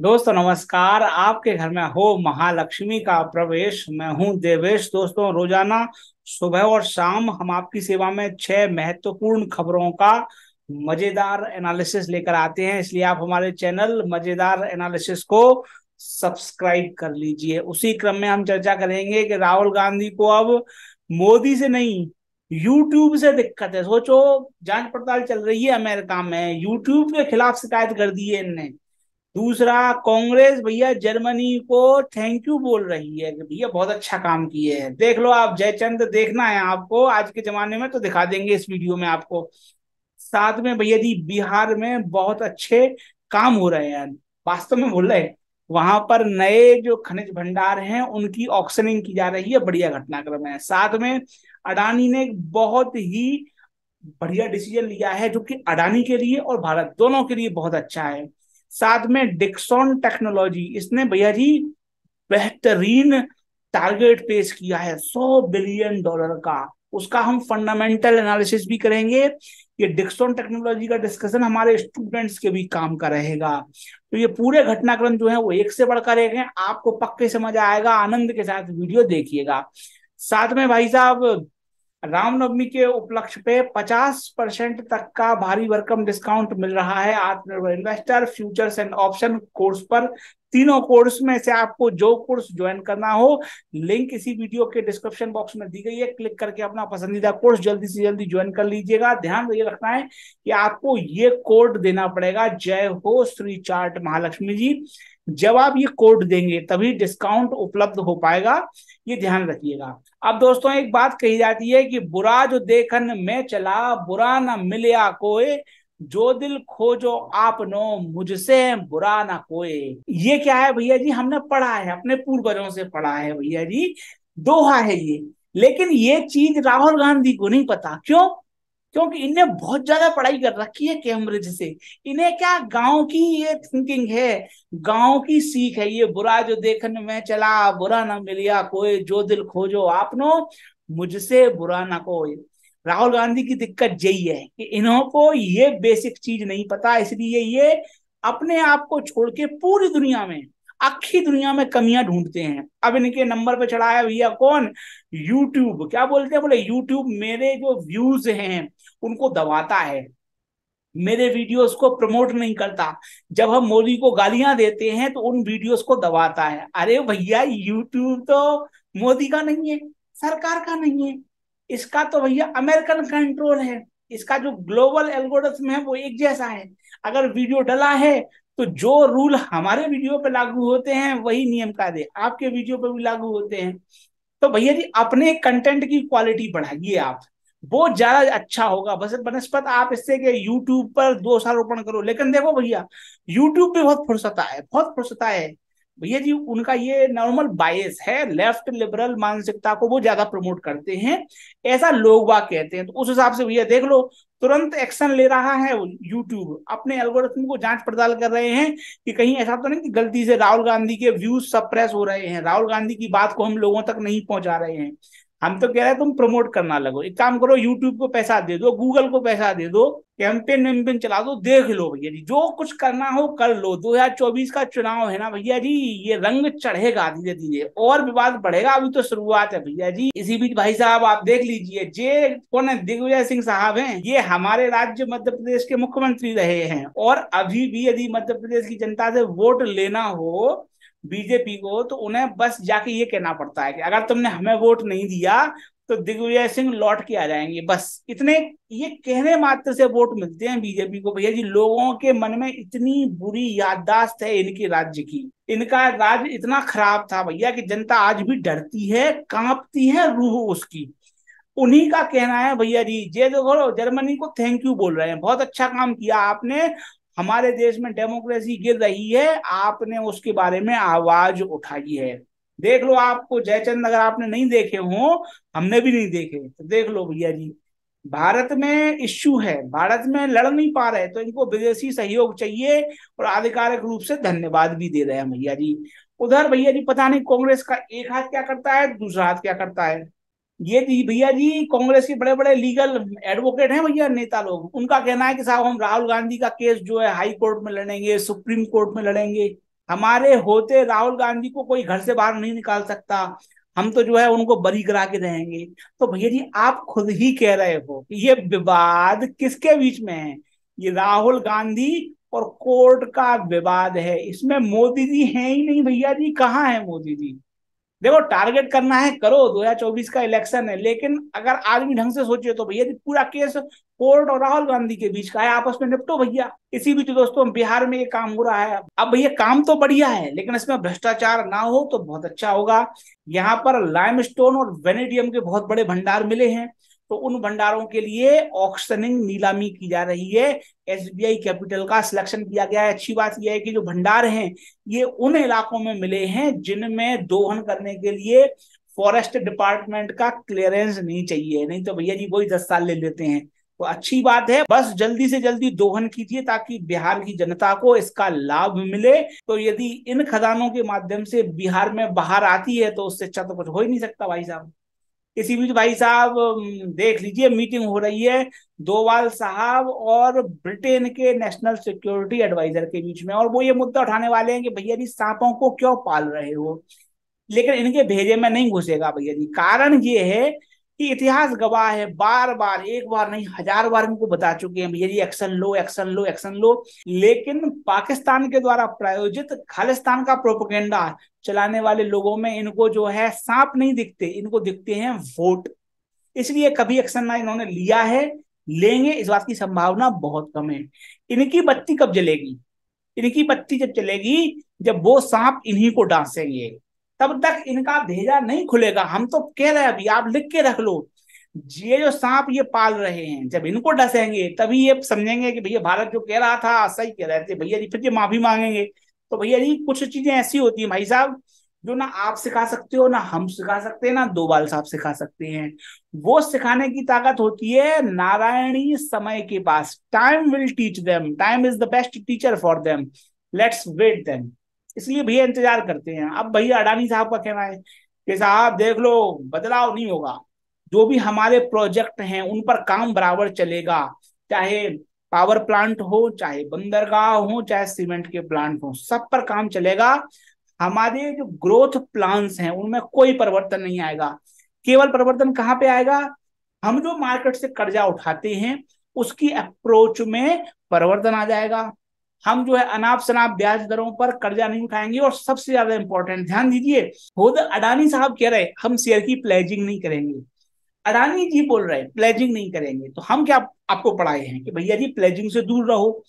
दोस्तों नमस्कार आपके घर में हो महालक्ष्मी का प्रवेश मैं हूं देवेश दोस्तों रोजाना सुबह और शाम हम आपकी सेवा में छह महत्वपूर्ण खबरों का मजेदार एनालिसिस लेकर आते हैं इसलिए आप हमारे चैनल मजेदार एनालिसिस को सब्सक्राइब कर लीजिए उसी क्रम में हम चर्चा करेंगे कि राहुल गांधी को अब मोदी से नहीं यूट्यूब से दिक्कत है सोचो जांच पड़ताल चल रही है अमेरिका में यूट्यूब के खिलाफ शिकायत कर दी है इनने दूसरा कांग्रेस भैया जर्मनी को थैंक यू बोल रही है कि भैया बहुत अच्छा काम किए हैं देख लो आप जयचंद देखना है आपको आज के जमाने में तो दिखा देंगे इस वीडियो में आपको साथ में भैया जी बिहार में बहुत अच्छे काम हो रहे हैं वास्तव में बोल रहे हैं वहां पर नए जो खनिज भंडार हैं उनकी ऑक्शनिंग की जा रही है बढ़िया घटनाक्रम है साथ में अडानी ने बहुत ही बढ़िया डिसीजन लिया है जो कि अडानी के लिए और भारत दोनों के लिए बहुत अच्छा है साथ में डिक्सॉन टेक्नोलॉजी इसने भैया जी बेहतरीन टारगेट पेश किया है सौ बिलियन डॉलर का उसका हम फंडामेंटल एनालिसिस भी करेंगे ये डिक्सॉन टेक्नोलॉजी का डिस्कशन हमारे स्टूडेंट्स के भी काम का रहेगा तो ये पूरे घटनाक्रम जो है वो एक से बढ़कर एक है आपको पक्के समझ आएगा आनंद के साथ वीडियो देखिएगा साथ में भाई साहब रामनवमी के उपलक्ष्य पे 50 परसेंट तक का भारी वर्कम डिस्काउंट मिल रहा है Atmanirbhar investor futures and option course पर तीनों कोर्स में से आपको जो कोर्स ज्वाइन करना हो लिंक इसी वीडियो के डिस्क्रिप्शन बॉक्स में दी गई है क्लिक करके अपना पसंदीदा कोर्स जल्दी से जल्दी ज्वाइन कर लीजिएगा ध्यान ये रखना है कि आपको ये कोड देना पड़ेगा जय हो श्री चार्ट महालक्ष्मी जी जब आप ये कोड देंगे तभी डिस्काउंट उपलब्ध हो पाएगा ये ध्यान रखिएगा अब दोस्तों एक बात कही जाती है कि बुरा जो देखन में चला बुरा ना मिलया कोई जो दिल खोजो आप नो मुझसे बुरा ना कोई ये क्या है भैया जी हमने पढ़ा है अपने पूर्वजों से पढ़ा है भैया जी दोहा है ये लेकिन ये चीज राहुल गांधी को नहीं पता क्यों क्योंकि इन्हें बहुत ज्यादा पढ़ाई कर रखी है कैम्ब्रिज से इन्हें क्या गांव की ये थिंकिंग है गांव की सीख है ये बुरा जो देखने में चला बुरा ना मिलिया कोई जो दिल खोजो आपनो मुझसे बुरा ना कोई राहुल गांधी की दिक्कत यही है कि इन्हों को ये बेसिक चीज नहीं पता इसलिए ये अपने आप को छोड़ के पूरी दुनिया में अखी दुनिया में कमियां ढूंढते हैं अब इनके नंबर पे चढ़ाया भैया कौन यूट्यूब क्या बोलते हैं बोले यूट्यूब मेरे जो व्यूज हैं उनको दबाता है मेरे वीडियोस को प्रमोट नहीं करता जब हम मोदी को गालियां देते हैं तो उन वीडियोस को दबाता है अरे भैया यूट्यूब तो मोदी का नहीं है सरकार का नहीं है इसका तो भैया अमेरिकन कंट्रोल है इसका जो ग्लोबल एल्गोरिथम है वो एक जैसा है अगर वीडियो डला है तो जो रूल हमारे वीडियो पे लागू होते हैं वही नियम का दे आपके वीडियो पे भी लागू होते हैं तो भैया जी अपने कंटेंट की क्वालिटी बढ़ाइए आप वो ज्यादा अच्छा होगा बस बनस्पत आप इससे के यूट्यूब पर दो रोपण करो लेकिन देखो भैया यूट्यूब पे बहुत फुर्सत है बहुत फुर्सत है भैया तो जी उनका ये नॉर्मल बायस है लेफ्ट लिबरल मानसिकता को वो ज्यादा प्रमोट करते हैं ऐसा लोग बाग कहते हैं तो उस हिसाब से भैया देख लो तुरंत एक्शन ले रहा है यूट्यूब अपने एल्गोरिथम को जांच पड़ताल कर रहे हैं कि कहीं ऐसा तो नहीं कि गलती से राहुल गांधी के व्यूज सप्रेस हो रहे हैं राहुल गांधी की बात को हम लोगों तक नहीं पहुंचा रहे हैं हम तो कह रहे हैं तुम प्रमोट करना लगो एक काम करो यूट्यूब को पैसा दे दो गूगल को पैसा दे दो कैंपेन वैम्पेन चला दो देख लो भैया जी जो कुछ करना हो कर लो 2024 का चुनाव है ना भैया जी ये रंग चढ़ेगा धीरे धीरे और विवाद बढ़ेगा अभी तो शुरुआत है भैया जी इसी बीच भाई साहब आप देख लीजिए जे कौन है दिग्विजय सिंह साहब हैं ये हमारे राज्य मध्य प्रदेश के मुख्यमंत्री रहे हैं और अभी भी यदि मध्य प्रदेश की जनता से वोट लेना हो बीजेपी को तो उन्हें बस जाके ये कहना पड़ता है कि अगर तुमने हमें वोट नहीं दिया तो दिग्विजय सिंह लौट के आ जाएंगे बस इतने ये कहने मात्र से वोट मिलते हैं बीजेपी को भैया जी लोगों के मन में इतनी बुरी याददाश्त है इनके राज्य की इनका राज्य इतना खराब था भैया कि जनता आज भी डरती है कांपती है रूह उसकी उन्हीं का कहना है भैया जी जे देखो तो जर्मनी को थैंक यू बोल रहे हैं बहुत अच्छा काम किया आपने हमारे देश में डेमोक्रेसी गिर रही है आपने उसके बारे में आवाज उठाई है देख लो आपको जयचंद अगर आपने नहीं देखे हो हमने भी नहीं देखे तो देख लो भैया जी भारत में इश्यू है भारत में लड़ नहीं पा रहे तो इनको विदेशी सहयोग चाहिए और आधिकारिक रूप से धन्यवाद भी दे रहे हैं भैया जी उधर भैया जी पता नहीं कांग्रेस का एक हाथ क्या करता है दूसरा हाथ क्या करता है ये भैया जी कांग्रेस के बड़े बड़े लीगल एडवोकेट हैं भैया नेता लोग उनका कहना है कि साहब हम राहुल गांधी का केस जो है हाई कोर्ट में लड़ेंगे सुप्रीम कोर्ट में लड़ेंगे हमारे होते राहुल गांधी को कोई घर से बाहर नहीं निकाल सकता हम तो जो है उनको बरी करा के रहेंगे तो भैया जी आप खुद ही कह रहे हो कि ये विवाद किसके बीच में है ये राहुल गांधी और कोर्ट का विवाद है इसमें मोदी जी हैं ही नहीं भैया जी कहाँ है मोदी जी देखो टारगेट करना है करो 2024 का इलेक्शन है लेकिन अगर आदमी ढंग से सोचे तो भैया पूरा केस कोर्ट और राहुल गांधी के बीच का है आपस में निपटो भैया इसी बीच तो दोस्तों बिहार में ये काम हो रहा है अब भैया काम तो बढ़िया है लेकिन इसमें भ्रष्टाचार ना हो तो बहुत अच्छा होगा यहाँ पर लाइम और वेनेडियम के बहुत बड़े भंडार मिले हैं तो उन भंडारों के लिए ऑक्शनिंग नीलामी की जा रही है एसबीआई कैपिटल का सिलेक्शन किया गया है अच्छी बात यह है कि जो भंडार हैं ये उन इलाकों में मिले हैं जिनमें दोहन करने के लिए फॉरेस्ट डिपार्टमेंट का क्लियरेंस नहीं चाहिए नहीं तो भैया जी वही दस साल ले लेते हैं तो अच्छी बात है बस जल्दी से जल्दी दोहन कीजिए ताकि बिहार की जनता को इसका लाभ मिले तो यदि इन खदानों के माध्यम से बिहार में बाहर आती है तो उससे अच्छा तो कुछ हो ही नहीं सकता भाई साहब इसी बीच भाई साहब देख लीजिए मीटिंग हो रही है दोवाल साहब और ब्रिटेन के नेशनल सिक्योरिटी एडवाइजर के बीच में और वो ये मुद्दा उठाने वाले हैं कि भैया जी सांपों को क्यों पाल रहे हो लेकिन इनके भेजे में नहीं घुसेगा भैया जी कारण ये है कि इतिहास गवाह है बार बार एक बार नहीं हजार बार इनको बता चुके हैं यदि एक्शन लो एक्शन लो एक्शन लो लेकिन पाकिस्तान के द्वारा प्रायोजित खालिस्तान का प्रोपोगेंडा चलाने वाले लोगों में इनको जो है सांप नहीं दिखते इनको दिखते हैं वोट इसलिए कभी एक्शन ना इन्होंने लिया है लेंगे इस बात की संभावना बहुत कम है इनकी बत्ती कब जलेगी इनकी बत्ती जब चलेगी जब वो सांप इन्हीं को डांसेंगे तब तक इनका भेजा नहीं खुलेगा हम तो कह रहे हैं अभी आप लिख के रख लो ये जो सांप ये पाल रहे हैं जब इनको डसेंगे तभी ये समझेंगे कि भैया भारत जो कह रहा था सही कह रहे थे भैया जी फिर ये माफी मांगेंगे तो भैया जी कुछ चीजें ऐसी होती हैं भाई साहब जो ना आप सिखा सकते हो ना हम सिखा सकते हैं ना दो बाल साहब सिखा सकते हैं वो सिखाने की ताकत होती है नारायणी समय के पास time will teach them time is the best teacher for them let's wait them इसलिए भैया इंतजार करते हैं अब भैया अडानी साहब का कहना है कि साहब देख लो बदलाव नहीं होगा जो भी हमारे प्रोजेक्ट हैं उन पर काम बराबर चलेगा चाहे पावर प्लांट हो चाहे बंदरगाह हो चाहे सीमेंट के प्लांट हो सब पर काम चलेगा हमारे जो ग्रोथ प्लांट्स हैं उनमें कोई परिवर्तन नहीं आएगा केवल परिवर्तन कहाँ पे आएगा हम जो मार्केट से कर्जा उठाते हैं उसकी अप्रोच में परिवर्तन आ जाएगा हम जो है अनाप शनाप ब्याज दरों पर कर्जा नहीं उठाएंगे और सबसे ज्यादा इंपॉर्टेंट ध्यान दीजिए खुद अडानी साहब कह रहे हम शेयर की प्लेजिंग नहीं करेंगे अडानी जी बोल रहे हैं प्लेजिंग नहीं करेंगे तो हम क्या आपको पढ़ाए हैं कि भैया जी प्लेजिंग से दूर रहो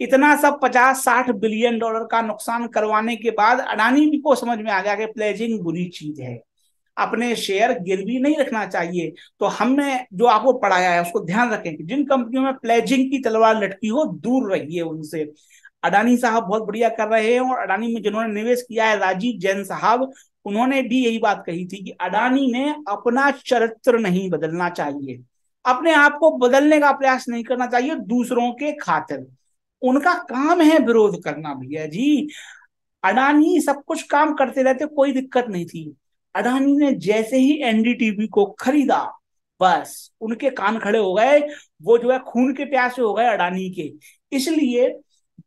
इतना सब पचास साठ बिलियन डॉलर का नुकसान करवाने के बाद अडानी जी को समझ में आ गया कि प्लेजिंग बुरी चीज है अपने शेयर गिरवी नहीं रखना चाहिए तो हमने जो आपको पढ़ाया है उसको ध्यान रखें कि जिन कंपनियों में प्लेजिंग की तलवार लटकी हो दूर रहिए उनसे अडानी साहब बहुत बढ़िया कर रहे हैं और अडानी में जिन्होंने निवेश किया है राजीव जैन साहब उन्होंने भी यही बात कही थी कि अडानी ने अपना चरित्र नहीं बदलना चाहिए अपने आप को बदलने का प्रयास नहीं करना चाहिए दूसरों के खातिर उनका काम है विरोध करना भैया जी अडानी सब कुछ काम करते रहते कोई दिक्कत नहीं थी अडानी ने जैसे ही एनडीटीवी को खरीदा बस उनके कान खड़े हो गए वो जो है खून के प्यासे हो गए अडानी के इसलिए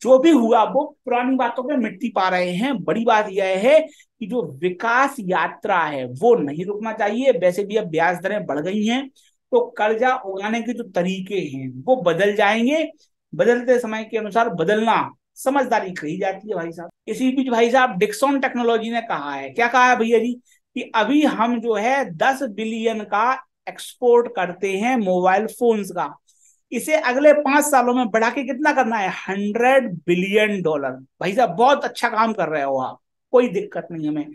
जो भी हुआ वो पुरानी बातों पर मिट्टी पा रहे हैं बड़ी बात यह है कि जो विकास यात्रा है वो नहीं रुकना चाहिए वैसे भी अब ब्याज दरें बढ़ गई हैं तो कर्जा उगाने के जो तरीके हैं वो बदल जाएंगे बदलते समय के अनुसार बदलना समझदारी कही जाती है भाई साहब इसी बीच भाई साहब डिक्सॉन टेक्नोलॉजी ने कहा है क्या कहा है भैया जी कि अभी हम जो है दस बिलियन का एक्सपोर्ट करते हैं मोबाइल फोन्स का इसे अगले पांच सालों में बढ़ा के कितना करना है हंड्रेड बिलियन डॉलर भाई साहब बहुत अच्छा काम कर रहे हो आप कोई दिक्कत नहीं हमें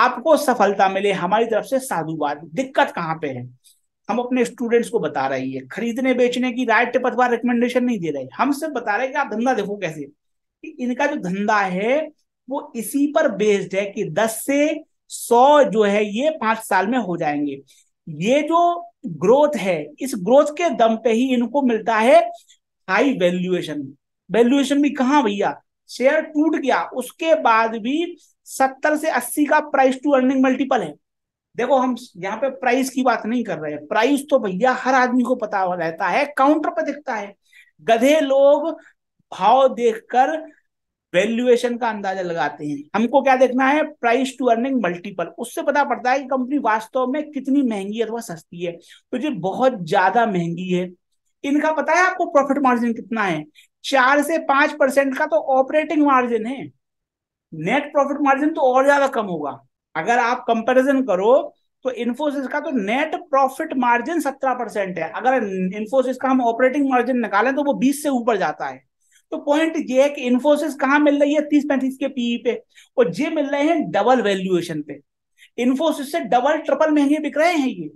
आपको सफलता मिले हमारी तरफ से साधुवाद दिक्कत कहाँ पे है हम अपने स्टूडेंट्स को बता रहे हैं खरीदने बेचने की राइट पर रिकमेंडेशन नहीं दे रहे हम सिर्फ बता रहे हैं कि आप धंधा देखो कैसे कि इनका जो धंधा है वो इसी पर बेस्ड है कि 10 से 100 जो है ये पांच साल में हो जाएंगे ये जो ग्रोथ है इस ग्रोथ के दम पे ही इनको मिलता है हाई वैल्यूएशन वैल्यूएशन भी कहा भैया शेयर टूट गया उसके बाद भी सत्तर से अस्सी का प्राइस टू अर्निंग मल्टीपल है देखो हम यहाँ पे प्राइस की बात नहीं कर रहे हैं प्राइस तो भैया हर आदमी को पता रहता है काउंटर पर दिखता है गधे लोग भाव देखकर वैल्यूएशन का अंदाजा लगाते हैं हमको क्या देखना है प्राइस टू अर्निंग मल्टीपल उससे पता पड़ता है कि कंपनी वास्तव में कितनी महंगी अथवा सस्ती है तो जो बहुत ज्यादा महंगी है इनका पता है आपको प्रॉफिट मार्जिन कितना है चार से पांच परसेंट का तो ऑपरेटिंग मार्जिन है नेट प्रॉफिट मार्जिन तो और ज्यादा कम होगा अगर आप कंपेरिजन करो तो इन्फोसिस का तो नेट प्रॉफिट मार्जिन सत्रह परसेंट है अगर इन्फोसिस का हम ऑपरेटिंग मार्जिन निकालें तो वो बीस से ऊपर जाता है तो पॉइंट ये है कि इन्फोसिस कहाँ मिल रही है तीस पैंतीस के पीई e पे और ये मिल रहे हैं डबल वैल्यूएशन पे इन्फोसिस से डबल ट्रिपल महंगे बिक रहे हैं ये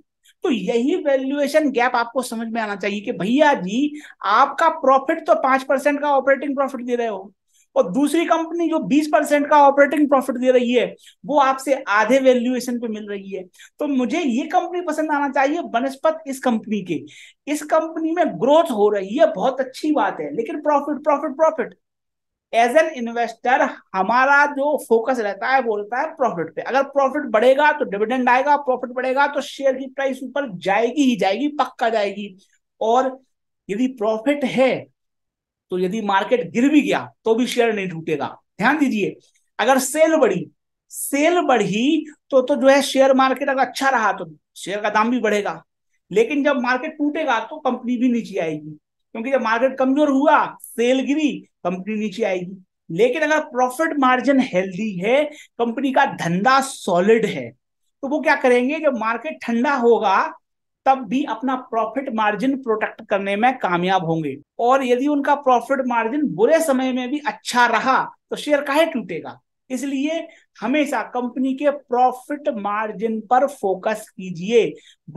तो यही वैल्यूएशन गैप आपको समझ में आना चाहिए कि भैया जी आपका प्रॉफिट तो पांच परसेंट का ऑपरेटिंग प्रॉफिट दे रहे हो और दूसरी कंपनी जो 20 परसेंट का ऑपरेटिंग प्रॉफिट दे रही है वो आपसे आधे वैल्यूएशन पे मिल रही है तो मुझे ये कंपनी पसंद आना चाहिए बनस्पत इस कंपनी के इस कंपनी में ग्रोथ हो रही है बहुत अच्छी बात है लेकिन profit profit profit as an investor हमारा जो फोकस रहता है वो रहता है प्रॉफिट पे अगर प्रॉफिट बढ़ेगा तो डिविडेंड आएगा प्रॉफिट बढ़ेगा तो शेयर की प्राइस ऊपर जाएगी ही जाएगी पक्का जाएगी और यदि प्रॉफिट है तो यदि मार्केट गिर भी गया तो भी शेयर नहीं टूटेगा ध्यान दीजिए अगर सेल बढ़ी सेल बढ़ी तो तो जो है शेयर मार्केट अगर अच्छा रहा तो शेयर का दाम भी बढ़ेगा लेकिन जब मार्केट टूटेगा तो कंपनी भी नीचे आएगी क्योंकि जब मार्केट कमजोर हुआ सेल गिरी कंपनी नीचे आएगी लेकिन अगर प्रॉफिट मार्जिन हेल्दी है कंपनी का धंधा सॉलिड है तो वो क्या करेंगे जब मार्केट ठंडा होगा तब भी अपना प्रॉफिट मार्जिन प्रोटेक्ट करने में कामयाब होंगे और यदि उनका प्रॉफिट मार्जिन बुरे समय में भी अच्छा रहा तो शेयर काहे टूटेगा इसलिए हमेशा कंपनी के प्रॉफिट मार्जिन पर फोकस कीजिए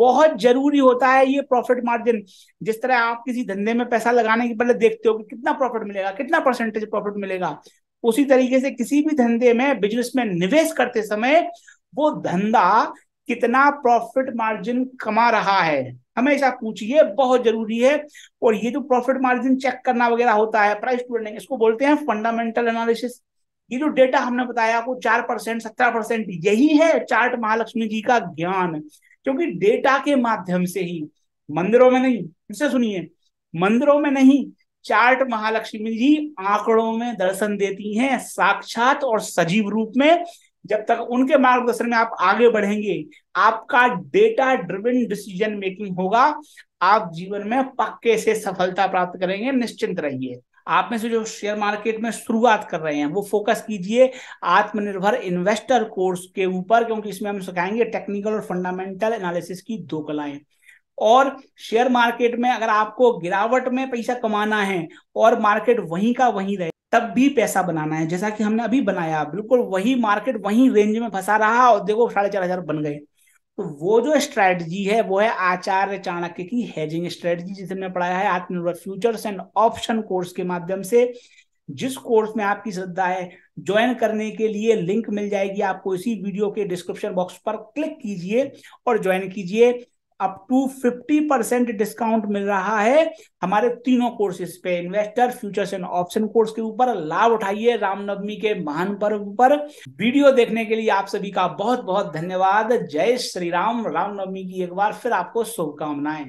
बहुत जरूरी होता है ये प्रॉफिट मार्जिन जिस तरह आप किसी धंधे में पैसा लगाने के पहले देखते हो कि कितना प्रॉफिट मिलेगा कितना परसेंटेज प्रॉफिट मिलेगा उसी तरीके से किसी भी धंधे में बिजनेस में निवेश करते समय वो धंधा कितना प्रॉफिट मार्जिन कमा रहा है हमेशा पूछिए बहुत जरूरी है और ये जो प्रॉफिट मार्जिन चेक करना वगैरह होता है प्राइस टू अर्निंग इसको बोलते हैं फंडामेंटल एनालिसिस ये जो डेटा हमने बताया आपको चार परसेंट सत्रह परसेंट यही है चार्ट महालक्ष्मी जी का ज्ञान क्योंकि डेटा के माध्यम से ही मंदिरों में नहीं इसे सुनिए मंदिरों में नहीं चार्ट महालक्ष्मी जी आंकड़ों में दर्शन देती हैं साक्षात और सजीव रूप में जब तक उनके मार्गदर्शन में आप आगे बढ़ेंगे आपका डेटा ड्रिवन डिसीजन मेकिंग होगा आप जीवन में पक्के से सफलता प्राप्त करेंगे निश्चिंत रहिए आप में से जो शेयर मार्केट में शुरुआत कर रहे हैं वो फोकस कीजिए आत्मनिर्भर इन्वेस्टर कोर्स के ऊपर क्योंकि इसमें हम सिखाएंगे टेक्निकल और फंडामेंटल एनालिसिस की दो कलाएं और शेयर मार्केट में अगर आपको गिरावट में पैसा कमाना है और मार्केट वहीं का वहीं रहे तब भी पैसा बनाना है जैसा कि हमने अभी बनाया बिल्कुल वही मार्केट वही रेंज में फंसा रहा और देखो साढ़े चार हजार बन गए तो वो जो स्ट्रेटजी है वो है आचार्य चाणक्य की हेजिंग स्ट्रेटजी जिसे हमने पढ़ाया है आत्मनिर्भर फ्यूचर्स एंड ऑप्शन कोर्स के माध्यम से जिस कोर्स में आपकी श्रद्धा है ज्वाइन करने के लिए लिंक मिल जाएगी आपको इसी वीडियो के डिस्क्रिप्शन बॉक्स पर क्लिक कीजिए और ज्वाइन कीजिए अप टू 50 परसेंट डिस्काउंट मिल रहा है हमारे तीनों कोर्सेज पे investor futures and option course के ऊपर लाभ उठाइए रामनवमी के महान पर्व पर वीडियो देखने के लिए आप सभी का बहुत बहुत धन्यवाद जय श्री राम रामनवमी की एक बार फिर आपको शुभकामनाएं